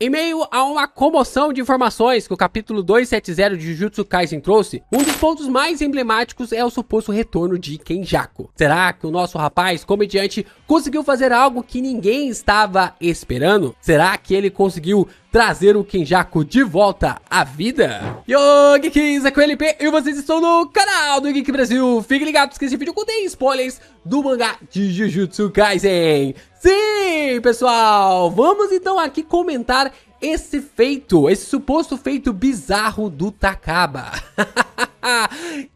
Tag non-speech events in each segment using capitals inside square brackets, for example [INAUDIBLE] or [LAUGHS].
Em meio a uma comoção de informações que o capítulo 270 de Jujutsu Kaisen trouxe, um dos pontos mais emblemáticos é o suposto retorno de Kenjaku. Será que o nosso rapaz comediante conseguiu fazer algo que ninguém estava esperando? Será que ele conseguiu trazer o Kenjaku de volta à vida. Yo, Geeks, aqui é o LP e vocês estão no canal do Geek Brasil. Fiquem ligados que esse vídeo contém spoilers do mangá de Jujutsu Kaisen. Sim, pessoal, vamos então aqui comentar esse feito, esse suposto feito bizarro do Takaba. [LAUGHS]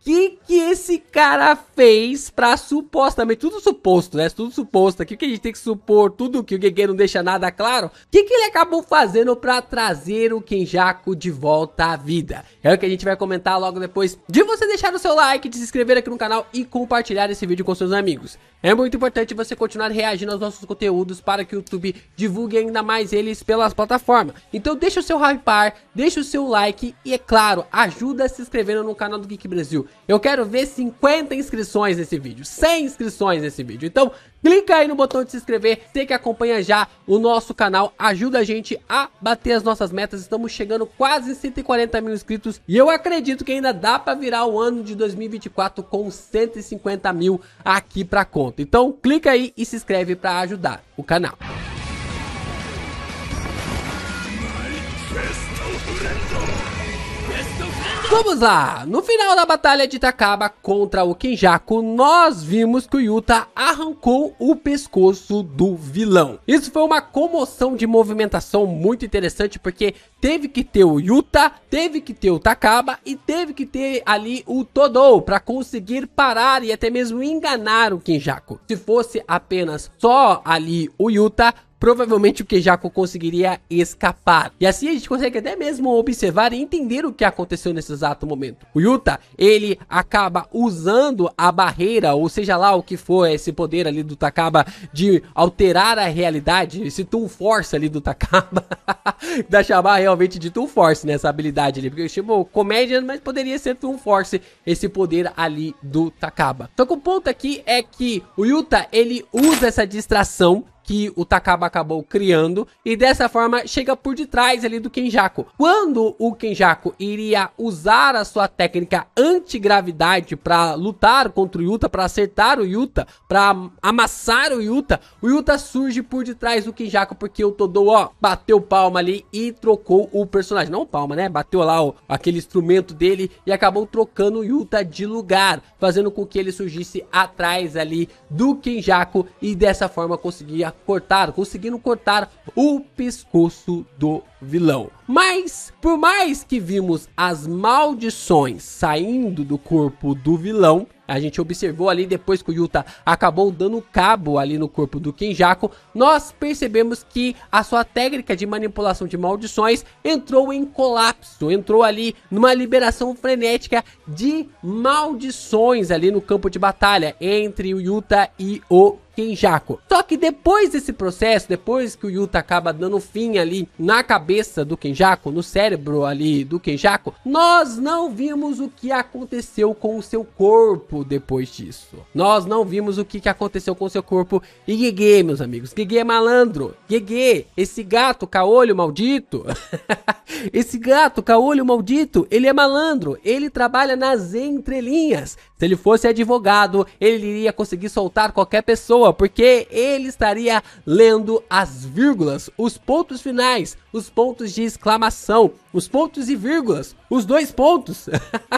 que que esse cara fez pra supostamente, tudo suposto, né? Tudo suposto aqui, o que a gente tem que supor, tudo que o Gege não deixa nada claro. Que que ele acabou fazendo pra trazer o Kenjaku de volta à vida? É o que a gente vai comentar logo depois de você deixar o seu like, de se inscrever aqui no canal e compartilhar esse vídeo com seus amigos. É muito importante você continuar reagindo aos nossos conteúdos para que o YouTube divulgue ainda mais eles pelas plataformas forma. Então, então deixa o seu hypar, deixa o seu like e, é claro, ajuda se inscrevendo no canal do Geek Brasil. Eu quero ver 50 inscrições nesse vídeo, 100 inscrições nesse vídeo. Então clica aí no botão de se inscrever, você que acompanha já o nosso canal, ajuda a gente a bater as nossas metas. Estamos chegando quase 140 mil inscritos e eu acredito que ainda dá para virar o ano de 2024 com 150 mil aqui pra conta. Então clica aí e se inscreve para ajudar o canal. Vamos lá! No final da batalha de Takaba contra o Kenjaku, nós vimos que o Yuta arrancou o pescoço do vilão. Isso foi uma comoção de movimentação muito interessante, porque teve que ter o Yuta, teve que ter o Takaba e teve que ter ali o Todou para conseguir parar e até mesmo enganar o Kenjaku. Se fosse apenas só ali o Yuta, provavelmente o Kejako conseguiria escapar. E assim a gente consegue até mesmo observar e entender o que aconteceu nesse exato momento. O Yuta, ele acaba usando a barreira, ou seja lá o que for, esse poder ali do Takaba de alterar a realidade, esse Toon Force ali do Takaba, [LAUGHS] dá chamar realmente de Toon Force, né, habilidade ali, porque chamou comédia, mas poderia ser Toon Force esse poder ali do Takaba. Então o ponto aqui é que o Yuta, ele usa essa distração que o Takaba acabou criando e dessa forma chega por detrás ali do Kenjaku. Quando o Kenjaku iria usar a sua técnica antigravidade para lutar contra o Yuta, para acertar o Yuta, para amassar o Yuta, o Yuta surge por detrás do Kenjaku porque o Todo ó, bateu palma ali e trocou o personagem, não palma, né? Bateu lá ó, aquele instrumento dele e acabou trocando o Yuta de lugar, fazendo com que ele surgisse atrás ali do Kenjaku e dessa forma conseguia cortar, conseguindo cortar o pescoço do vilão. Mas, por mais que vimos as maldições saindo do corpo do vilão, a gente observou ali depois que o Yuta acabou dando cabo ali no corpo do Kenjaku, nós percebemos que a sua técnica de manipulação de maldições entrou em colapso, entrou ali numa liberação frenética de maldições ali no campo de batalha entre o Yuta e o Kenjaku. Só que depois desse processo, depois que o Yuta acaba dando fim ali na cabeça cabeça do Kenjaku, no cérebro ali do Kenjaku, nós não vimos o que aconteceu com o seu corpo depois disso. Nós não vimos o que, que aconteceu com o seu corpo. E Gege, meus amigos, Gege é malandro. Gege, esse gato caolho maldito, [LAUGHS] esse gato caolho maldito, ele é malandro, ele trabalha nas entrelinhas. Se ele fosse advogado, ele iria conseguir soltar qualquer pessoa, porque ele estaria lendo as vírgulas, os pontos finais, os pontos de exclamação, os pontos e vírgulas, os dois pontos,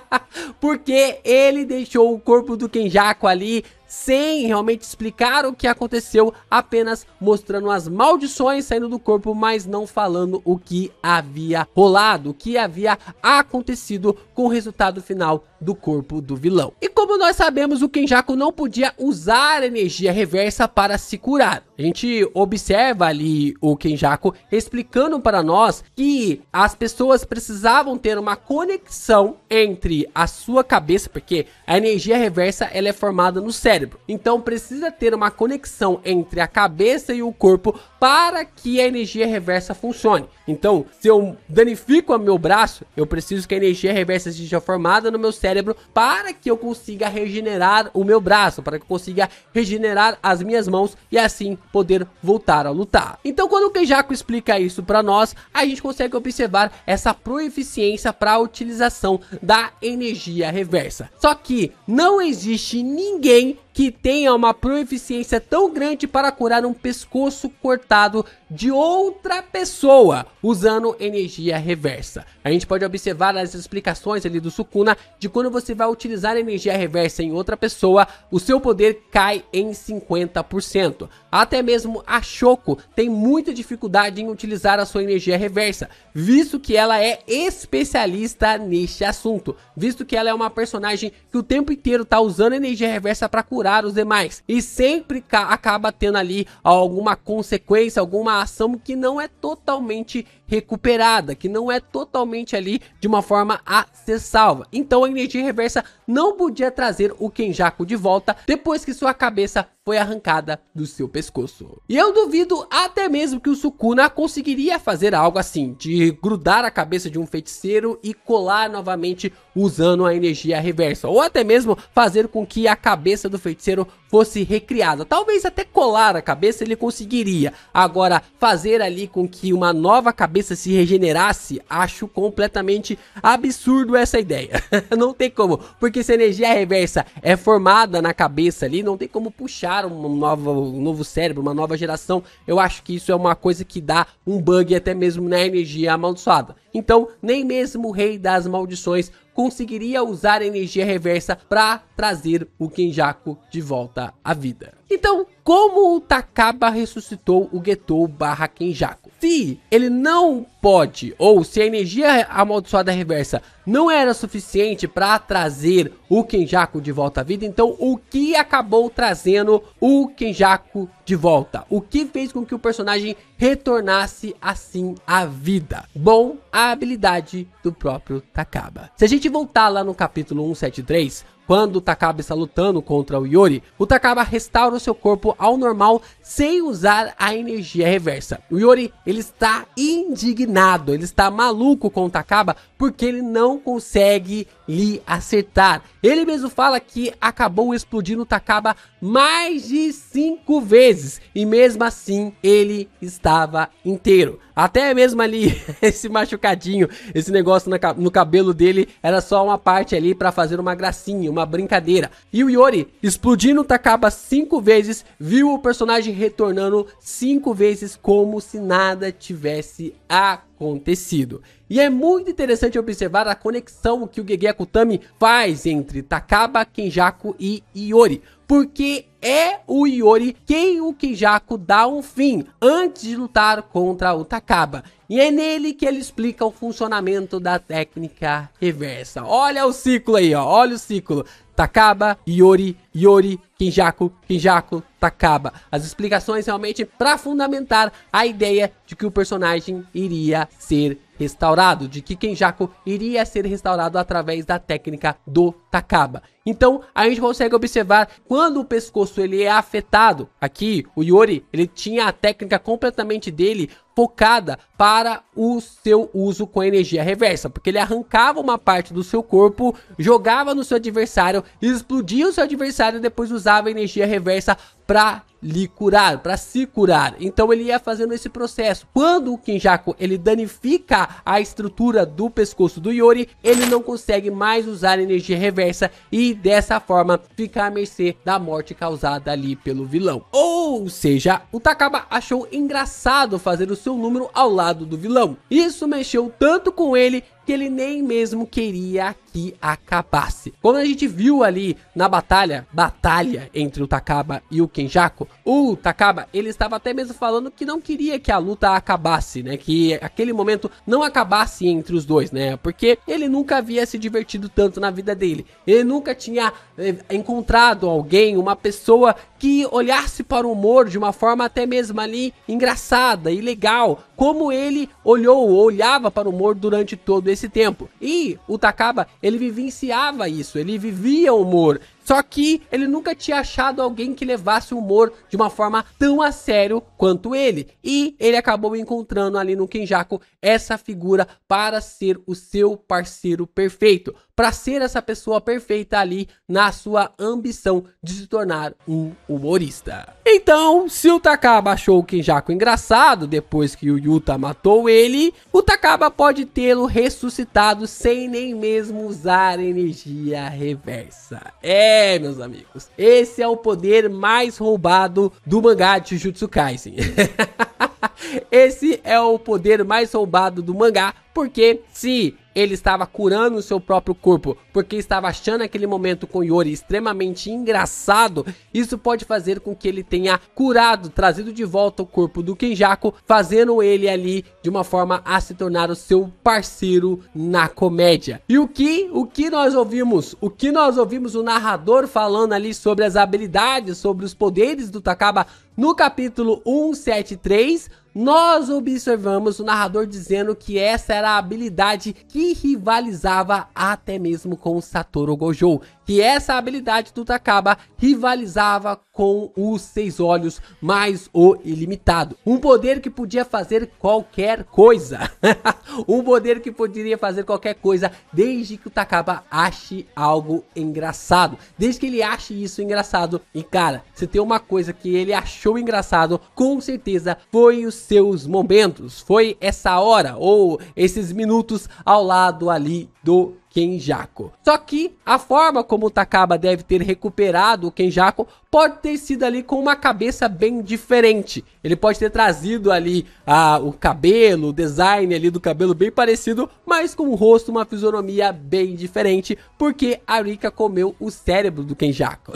[LAUGHS] porque ele deixou o corpo do Kenjaku ali sem realmente explicar o que aconteceu, apenas mostrando as maldições saindo do corpo, mas não falando o que havia rolado, o que havia acontecido com o resultado final do corpo do vilão. E como nós sabemos, o Kenjaku não podia usar energia reversa para se curar. A gente observa ali o Kenjaku explicando para nós que as pessoas precisavam ter uma conexão entre a sua cabeça, porque a energia reversa ela é formada no cérebro, cérebro. Então precisa ter uma conexão entre a cabeça e o corpo para que a energia reversa funcione. Então, se eu danifico o meu braço, eu preciso que a energia reversa seja formada no meu cérebro para que eu consiga regenerar o meu braço, para que eu consiga regenerar as minhas mãos e assim poder voltar a lutar. Então, quando o Kenjaku explica isso para nós, a gente consegue observar essa proeficiência para a utilização da energia reversa. Só que não existe ninguém que tenha uma proeficiência tão grande para curar um pescoço cortado de outra pessoa usando energia reversa. A gente pode observar as explicações ali do Sukuna de quando você vai utilizar energia reversa em outra pessoa, o seu poder cai em 50%. Até mesmo a Shoko tem muita dificuldade em utilizar a sua energia reversa, visto que ela é especialista neste assunto, visto que ela é uma personagem que o tempo inteiro está usando energia reversa para curar os demais. E sempre acaba tendo ali alguma consequência, alguma ação que não é totalmente recuperada, que não é totalmente ali de uma forma a ser salva. Então a energia reversa não podia trazer o Kenjaku de volta depois que sua cabeça foi arrancada do seu pescoço. E eu duvido até mesmo que o Sukuna conseguiria fazer algo assim, de grudar a cabeça de um feiticeiro e colar novamente usando a energia reversa, ou até mesmo fazer com que a cabeça do feiticeiro fosse recriada. Talvez até colar a cabeça ele conseguiria. Agora, fazer ali com que uma nova cabeça cabeça se regenerasse, acho completamente absurdo essa ideia. [LAUGHS] não tem como, porque se a energia reversa é formada na cabeça ali, não tem como puxar um novo, um novo cérebro, uma nova geração. Eu acho que isso é uma coisa que dá um bug até mesmo na energia amaldiçoada. Então, nem mesmo o rei das maldições conseguiria usar a energia reversa para trazer o Kenjaku de volta à vida. Então, como o Takaba ressuscitou o Getou barra Kenjaku? Se ele não pode, ou se a energia amaldiçoada reversa não era suficiente para trazer o Kenjaku de volta à vida, então o que acabou trazendo o Kenjaku de volta? O que fez com que o personagem retornasse assim à vida? Bom, a habilidade do próprio Takaba. Se a gente voltar lá no capítulo 173, quando o Takaba está lutando contra o Yori, o Takaba restaura o seu corpo ao normal sem usar a energia reversa. O Yori, ele está indignado, ele está maluco com o Takaba porque ele não consegue lhe acertar. Ele mesmo fala que acabou explodindo o Takaba mais de cinco vezes e mesmo assim ele estava inteiro. Até mesmo ali [LAUGHS] esse machucadinho, esse negócio no cabelo dele era só uma parte ali para fazer uma gracinha, uma brincadeira. E o Yori explodindo o Takaba cinco vezes, viu o personagem retornando cinco vezes como se nada tivesse acontecido acontecido. E é muito interessante observar a conexão que o Gege Akutami faz entre Takaba, Kenjaku e Iori, porque é o Iori quem o Kenjaku dá um fim antes de lutar contra o Takaba. E é nele que ele explica o funcionamento da técnica reversa. Olha o ciclo aí, ó. olha o ciclo. Takaba, Iori, Iori, Kinjaku, Kinjaku, Takaba. As explicações realmente para fundamentar a ideia de que o personagem iria ser restaurado, de que Kenjaku iria ser restaurado através da técnica do Takaba. Então, a gente consegue observar quando o pescoço ele é afetado. Aqui, o Yori, ele tinha a técnica completamente dele focada para o seu uso com energia reversa, porque ele arrancava uma parte do seu corpo, jogava no seu adversário, explodia o seu adversário e depois usava energia reversa para lhe curar, para se curar. Então ele ia fazendo esse processo. Quando o Kinjaku ele danifica a estrutura do pescoço do Yori, ele não consegue mais usar energia reversa conversa e dessa forma ficar à mercê da morte causada ali pelo vilão. Ou seja, o Takaba achou engraçado fazer o seu número ao lado do vilão. Isso mexeu tanto com ele que ele nem mesmo queria que acabasse. Quando a gente viu ali na batalha, batalha entre o Takaba e o Kenjaku, o Takaba, ele estava até mesmo falando que não queria que a luta acabasse, né? Que aquele momento não acabasse entre os dois, né? Porque ele nunca havia se divertido tanto na vida dele. Ele nunca tinha eh, encontrado alguém, uma pessoa que olhasse para o humor de uma forma até mesmo ali engraçada e legal, como ele olhou ou olhava para o humor durante todo esse tempo. E o Takaba, ele vivenciava isso, ele vivia o humor, só que ele nunca tinha achado alguém que levasse o humor de uma forma tão a sério quanto ele. E ele acabou encontrando ali no Kenjaku essa figura para ser o seu parceiro perfeito, para ser essa pessoa perfeita ali na sua ambição de se tornar um humorista. Então, se o Takaba achou o Kenjaku engraçado depois que o Yuta matou ele, o Takaba pode tê-lo ressuscitado sem nem mesmo usar energia reversa. É é, meus amigos. Esse é o poder mais roubado do mangá de Jujutsu Kaisen. [LAUGHS] Esse é o poder mais roubado do mangá, porque se ele estava curando o seu próprio corpo, porque estava achando aquele momento com Yori extremamente engraçado, isso pode fazer com que ele tenha curado, trazido de volta o corpo do Kenjaku, fazendo ele ali de uma forma a se tornar o seu parceiro na comédia. E o que, o que nós ouvimos? O que nós ouvimos o narrador falando ali sobre as habilidades, sobre os poderes do Takaba no capítulo 173, nós observamos o narrador dizendo que essa era a habilidade que rivalizava até mesmo com Satoru Gojo, que essa habilidade do Takaba rivalizava com os Seis Olhos mais o Ilimitado. Um poder que podia fazer qualquer coisa. [LAUGHS] um poder que poderia fazer qualquer coisa desde que o Takaba ache algo engraçado. Desde que ele ache isso engraçado. E cara, se tem uma coisa que ele achou engraçado, com certeza foi os seus momentos. Foi essa hora ou esses minutos ao lado ali do Kenjaku. Só que a forma como o Takaba deve ter recuperado o Kenjaku pode ter sido ali com uma cabeça bem diferente. Ele pode ter trazido ali ah, o cabelo, o design ali do cabelo bem parecido, mas com o rosto uma fisionomia bem diferente, porque a Rika comeu o cérebro do Kenjaku.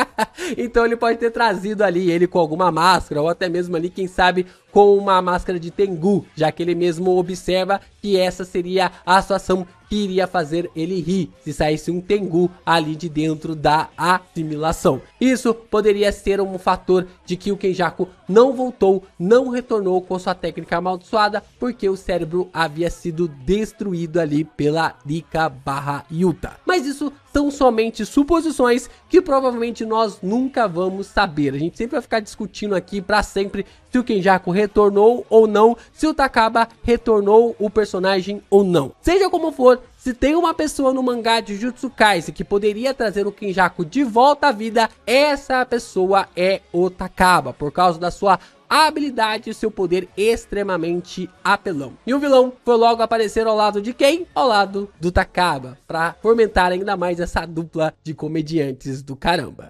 [LAUGHS] então ele pode ter trazido ali ele com alguma máscara, ou até mesmo ali, quem sabe, com uma máscara de Tengu, já que ele mesmo observa que essa seria a situação que iria fazer ele rir se saísse um Tengu ali de dentro da assimilação. Isso poderia ser um fator de que o Kenjaku não voltou, não retornou com sua técnica amaldiçoada, porque o cérebro havia sido destruído ali pela Rika barra Yuta. Mas isso são somente suposições que provavelmente nós nunca vamos saber. A gente sempre vai ficar discutindo aqui para sempre se o Kenjaku retornou ou não, se o Takaba retornou o personagem ou não. Seja como for, se tem uma pessoa no mangá de Jutsu Kaisen que poderia trazer o Kenjaku de volta à vida, essa pessoa é o Takaba, por causa da sua habilidade e seu poder extremamente apelão. E o vilão foi logo aparecer ao lado de quem? Ao lado do Takaba, para fomentar ainda mais essa dupla de comediantes do caramba.